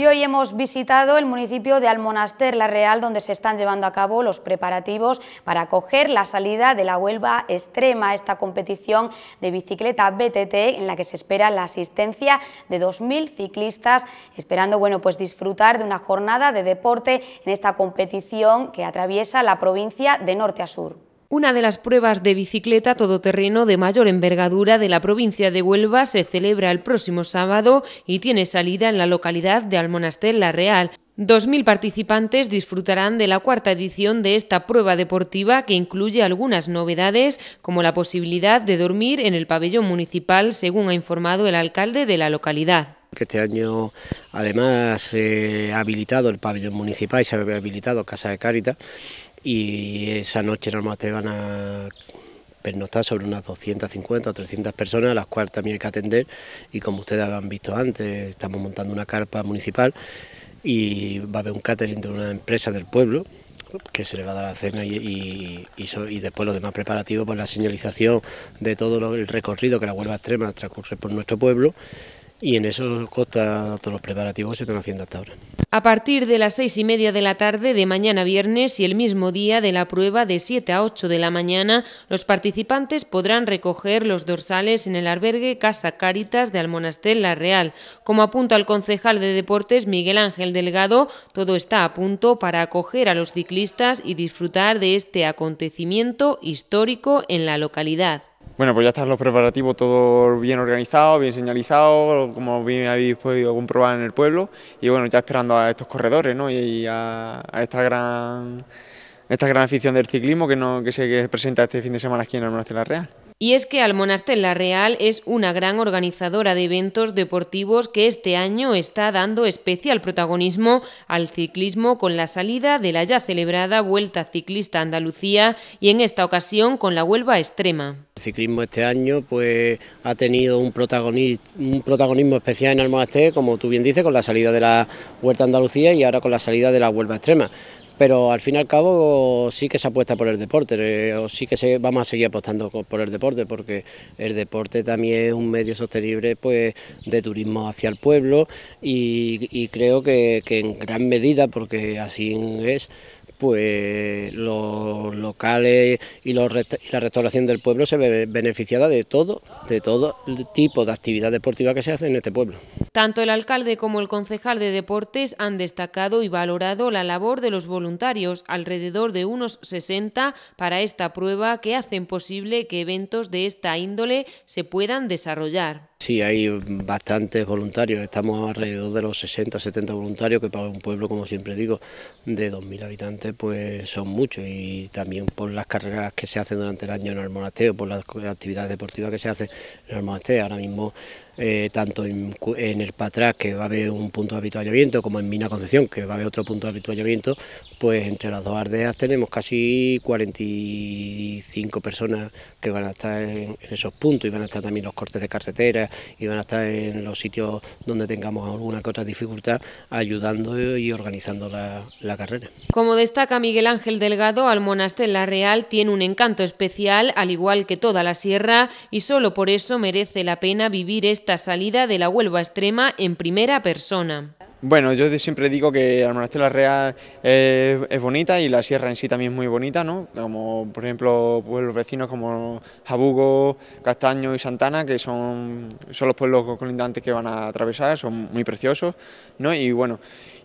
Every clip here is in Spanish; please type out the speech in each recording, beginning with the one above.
Y hoy hemos visitado el municipio de Almonaster La Real, donde se están llevando a cabo los preparativos para acoger la salida de la Huelva Extrema, esta competición de bicicleta BTT en la que se espera la asistencia de 2.000 ciclistas, esperando bueno, pues disfrutar de una jornada de deporte en esta competición que atraviesa la provincia de norte a sur. Una de las pruebas de bicicleta todoterreno de mayor envergadura de la provincia de Huelva se celebra el próximo sábado y tiene salida en la localidad de Almonaster La Real. 2.000 participantes disfrutarán de la cuarta edición de esta prueba deportiva que incluye algunas novedades como la posibilidad de dormir en el pabellón municipal, según ha informado el alcalde de la localidad este año además se ha habilitado el pabellón municipal y se ha habilitado Casa de Cáritas y esa noche nos te van a pernoctar sobre unas 250 o 300 personas, a las cuales también hay que atender y como ustedes han visto antes, estamos montando una carpa municipal y va a haber un catering de una empresa del pueblo que se le va a dar la cena y, y, después los demás preparativos por pues la señalización de todo el recorrido que la Huelva Extrema transcurre por nuestro pueblo y en eso consta todos los preparativos que se están haciendo hasta ahora. A partir de las seis y media de la tarde de mañana viernes y el mismo día de la prueba de 7 a 8 de la mañana, los participantes podrán recoger los dorsales en el albergue Casa Cáritas de Almonaster La Real. Como apunta el concejal de Deportes Miguel Ángel Delgado, todo está a punto para acoger a los ciclistas y disfrutar de este acontecimiento histórico en la localidad. Bueno, pues ya están los preparativos todo bien organizados, bien señalizados, como bien habéis podido comprobar en el pueblo, y bueno, ya esperando a estos corredores ¿no? y a, esta gran esta gran afición del ciclismo que, que se presenta este fin de semana aquí en el Monasterio de la Real. Y es que Almonaster La Real es una gran organizadora de eventos deportivos que este año está dando especial protagonismo al ciclismo con la salida de la ya celebrada Vuelta Ciclista Andalucía y en esta ocasión con la Huelva Extrema. El ciclismo este año pues ha tenido un, protagonismo especial en Almonaster, como tú bien dices, con la salida de la Vuelta Andalucía y ahora con la salida de la Huelva Extrema pero al fin y al cabo sí que se apuesta por el deporte, eh, o sí que se, vamos a seguir apostando por el deporte, porque el deporte también es un medio sostenible pues, de turismo hacia el pueblo y, creo que en gran medida, porque así es, pues los locales y, la restauración del pueblo se ve beneficiada de todo, de todo tipo de actividad deportiva que se hace en este pueblo. Tanto el alcalde como el concejal de deportes han destacado y valorado la labor de los voluntarios, alrededor de unos 60, para esta prueba que hacen posible que eventos de esta índole se puedan desarrollar. Sí, hay bastantes voluntarios, estamos alrededor de los 60, 70 voluntarios, que para un pueblo, como siempre digo, de 2.000 habitantes pues son muchos y también por las carreras que se hacen durante el año en el monasterio, por las actividades deportivas que se hacen en el monasterio. Ahora mismo eh, tanto en, el Patrás, que va a haber un punto de habituallamiento, como en Mina Concepción, que va a haber otro punto de habituallamiento, pues entre las dos ardeas tenemos casi 45 personas que van a estar en, esos puntos y van a estar también los cortes de carretera y van a estar en los sitios donde tengamos alguna que otra dificultad ayudando y organizando la, la carrera. Como de esta Miguel Ángel Delgado, al La Real tiene un encanto especial, al igual que toda la sierra, y solo por eso merece la pena vivir esta salida de la Huelva extrema en primera persona. Bueno, yo siempre digo que el La Real eh, es, bonita y la sierra en sí también es muy bonita, ¿no? Como, por ejemplo, pueblos vecinos como Jabugo, Castaño y Santana, que son, son los pueblos colindantes que van a atravesar, son muy preciosos, ¿no? Y bueno...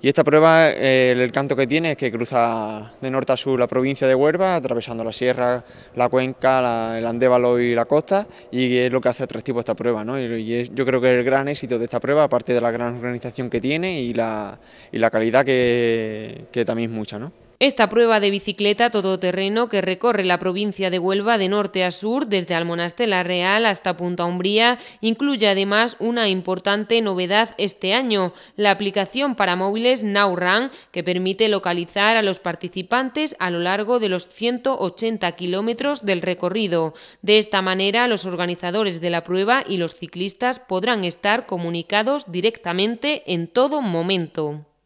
Y esta prueba, eh, el canto que tiene es que cruza de norte a sur la provincia de Huelva, atravesando la sierra, la cuenca, el andévalo y la costa, y es lo que hace atractivo esta prueba. ¿no? Y, yo creo que el gran éxito de esta prueba, aparte de la gran organización que tiene y la, la calidad que, que también es mucha. ¿no? Esta prueba de bicicleta todoterreno que recorre la provincia de Huelva de norte a sur, desde Almonastela Real hasta Punta Umbría, incluye además una importante novedad este año, la aplicación para móviles NowRun, que permite localizar a los participantes a lo largo de los 180 kilómetros del recorrido. De esta manera, los organizadores de la prueba y los ciclistas podrán estar comunicados directamente en todo momento.